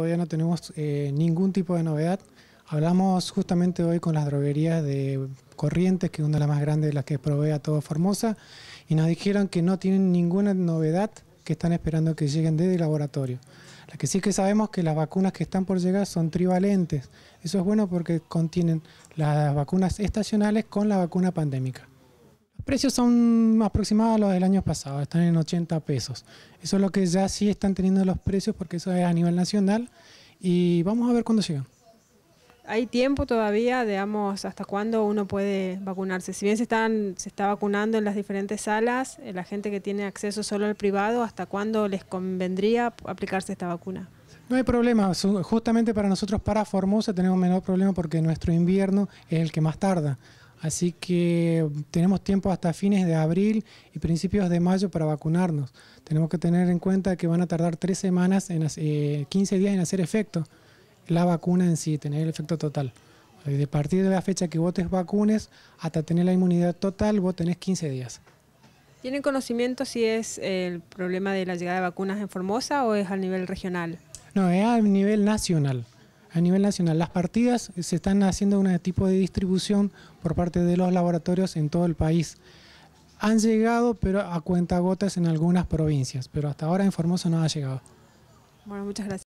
Todavía no tenemos eh, ningún tipo de novedad. Hablamos justamente hoy con las droguerías de Corrientes, que es una de las más grandes de las que provee a todo Formosa, y nos dijeron que no tienen ninguna novedad que están esperando que lleguen desde el laboratorio. La que sí que sabemos que las vacunas que están por llegar son trivalentes. Eso es bueno porque contienen las vacunas estacionales con la vacuna pandémica. Los precios son aproximados a los del año pasado, están en 80 pesos. Eso es lo que ya sí están teniendo los precios porque eso es a nivel nacional y vamos a ver cuándo llegan. Hay tiempo todavía, digamos, hasta cuándo uno puede vacunarse. Si bien se están se está vacunando en las diferentes salas, eh, la gente que tiene acceso solo al privado, ¿hasta cuándo les convendría aplicarse esta vacuna? No hay problema, justamente para nosotros, para Formosa, tenemos menor problema porque nuestro invierno es el que más tarda. Así que tenemos tiempo hasta fines de abril y principios de mayo para vacunarnos. Tenemos que tener en cuenta que van a tardar tres semanas, en, 15 eh, días en hacer efecto la vacuna en sí, tener el efecto total. Eh, de partir de la fecha que vos te vacunes hasta tener la inmunidad total, vos tenés 15 días. ¿Tienen conocimiento si es el problema de la llegada de vacunas en Formosa o es a nivel regional? No, es a nivel nacional a nivel nacional. Las partidas se están haciendo un tipo de distribución por parte de los laboratorios en todo el país. Han llegado, pero a cuentagotas en algunas provincias, pero hasta ahora en Formosa no ha llegado. Bueno, muchas gracias.